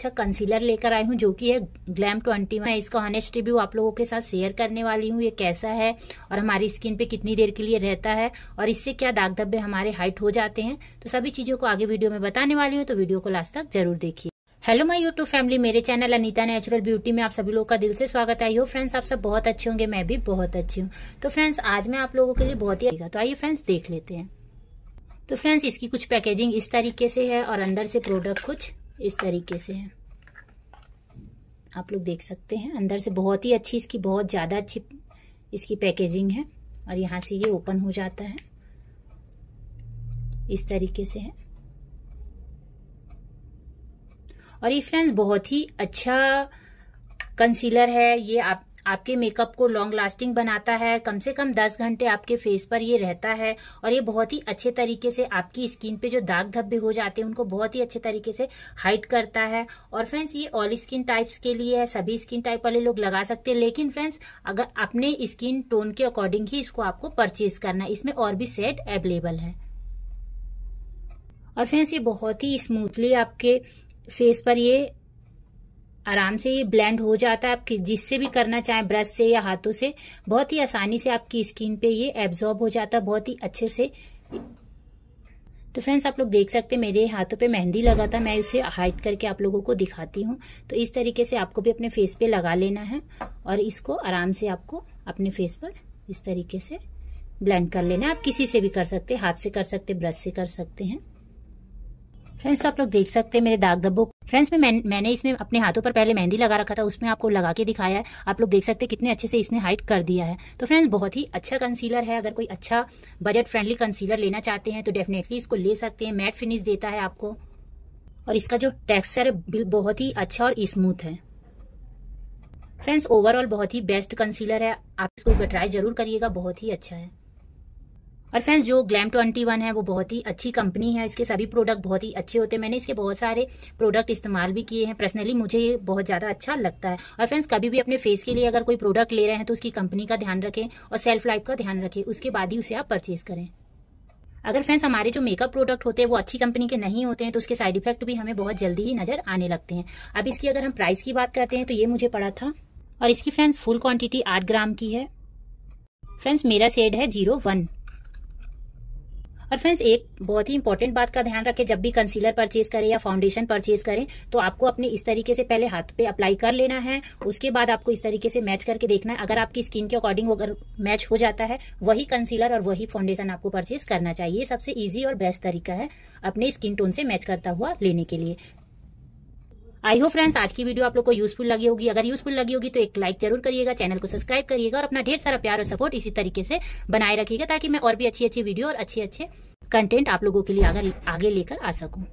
अच्छा कंसीलर लेकर आई हूँ जो कि है ग्लैम ट्वेंटी मैं इसका हॉनेस्ट रिव्यू आप लोगों के साथ शेयर करने वाली हूँ ये कैसा है और हमारी स्किन पे कितनी देर के लिए रहता है और इससे क्या दाग धब्बे हमारे हाइट हो जाते हैं तो सभी चीज़ों को आगे वीडियो में बताने वाली हूँ तो वीडियो को लास्ट तक जरूर देखिए हेलो माय यूट्यूब फैमिली मेरे चैनल अनीता नेचुरल ब्यूटी में आप सभी लोगों का दिल से स्वागत है आई हो फ्रेंड्स आप सब बहुत अच्छे होंगे मैं भी बहुत अच्छी हूँ तो फ्रेंड्स आज मैं आप लोगों के लिए बहुत ही अच्छा तो आइए फ्रेंड्स देख लेते हैं तो फ्रेंड्स इसकी कुछ पैकेजिंग इस तरीके से है और अंदर से प्रोडक्ट कुछ इस तरीके से है आप लोग देख सकते हैं अंदर से बहुत ही अच्छी इसकी बहुत ज़्यादा अच्छी इसकी पैकेजिंग है और यहाँ से ये ओपन हो जाता है इस तरीके से है और ये फ्रेंड्स बहुत ही अच्छा कंसीलर है ये आप आपके मेकअप को लॉन्ग लास्टिंग बनाता है कम से कम दस घंटे आपके फेस पर ये रहता है और ये बहुत ही अच्छे तरीके से आपकी स्किन पे जो दाग धब्बे हो जाते हैं उनको बहुत ही अच्छे तरीके से हाइट करता है और फ्रेंड्स ये ऑल स्किन टाइप्स के लिए है सभी स्किन टाइप वाले लोग लगा सकते हैं लेकिन फ्रेंड्स अगर अपने स्किन टोन के अकॉर्डिंग ही इसको आपको परचेज करना है इसमें और भी सेट अवेलेबल है और फ्रेंड्स ये बहुत ही स्मूथली आपके फेस पर ये आराम से ये ब्लेंड हो जाता है आप जिससे भी करना चाहें ब्रश से या हाथों से बहुत ही आसानी से आपकी स्किन पे ये एब्जॉर्ब हो जाता है बहुत ही अच्छे से तो फ्रेंड्स आप लोग देख सकते हैं मेरे हाथों पे मेहंदी लगा था मैं उसे हाइड करके आप लोगों को दिखाती हूँ तो इस तरीके से आपको भी अपने फेस पे लगा लेना है और इसको आराम से आपको अपने फेस पर इस तरीके से ब्लेंड कर लेना है आप किसी से भी कर सकते हाथ से कर सकते ब्रश से कर सकते हैं फ्रेंड्स तो आप लोग देख सकते हैं मेरे दाग धब्बों फ्रेंड्स में मैं मैंने इसमें अपने हाथों पर पहले मेहंदी लगा रखा था उसमें आपको लगा के दिखाया है आप लोग देख सकते हैं कितने अच्छे से इसने हाइट कर दिया है तो फ्रेंड्स बहुत ही अच्छा कंसीलर है अगर कोई अच्छा बजट फ्रेंडली कंसीलर लेना चाहते हैं तो डेफिनेटली इसको ले सकते हैं मैट फिनिश देता है आपको और इसका जो टेक्स्चर है बहुत ही अच्छा और स्मूथ है फ्रेंड्स ओवरऑल बहुत ही बेस्ट कंसीलर है आप इसको ट्राई जरूर करिएगा बहुत ही अच्छा है और फ्रेंड्स जो ग्लैम ट्वेंटी वन है वो बहुत ही अच्छी कंपनी है इसके सभी प्रोडक्ट बहुत ही अच्छे होते हैं मैंने इसके बहुत सारे प्रोडक्ट इस्तेमाल भी किए हैं पर्सनली मुझे ये बहुत ज़्यादा अच्छा लगता है और फ्रेंड्स कभी भी अपने फेस के लिए अगर कोई प्रोडक्ट ले रहे हैं तो उसकी कंपनी का ध्यान रखें और सेल्फ लाइफ का ध्यान रखें उसके बाद ही उसे आप परचेज करें अगर फ्रेंड्स हमारे जो मेकअप प्रोडक्ट होते हैं वो अच्छी कंपनी के नहीं होते हैं तो उसके साइड इफेक्ट भी हमें बहुत जल्दी ही नज़र आने लगते हैं अब इसकी अगर हम प्राइस की बात करते हैं तो ये मुझे पड़ा था और इसकी फ्रेंड्स फुल क्वांटिटी आठ ग्राम की है फ्रेंड्स मेरा सेड है जीरो वन और फ्रेंड्स एक बहुत ही इंपॉर्टेंट बात का ध्यान रखें जब भी कंसीलर परचेज करें या फाउंडेशन परचेज करें तो आपको अपने इस तरीके से पहले हाथ पे अप्लाई कर लेना है उसके बाद आपको इस तरीके से मैच करके देखना है अगर आपकी स्किन के अकॉर्डिंग अगर मैच हो जाता है वही कंसीलर और वही फाउंडेशन आपको परचेज करना चाहिए सबसे ईजी और बेस्ट तरीका है अपने स्किन टोन से मैच करता हुआ लेने के लिए आई हो फ्रेंड्स आज की वीडियो आप लोग को यूजफुल लगी होगी अगर यूजफुल लगी होगी तो एक लाइक जरूर करिएगा चैनल को सब्सक्राइब करिएगा और अपना ढेर सारा प्यार और सपोर्ट इसी तरीके से बनाए रखिएगा ताकि मैं और भी अच्छी अच्छी वीडियो और अच्छे अच्छे कंटेंट आप लोगों के लिए आगे लेकर आ सकूँ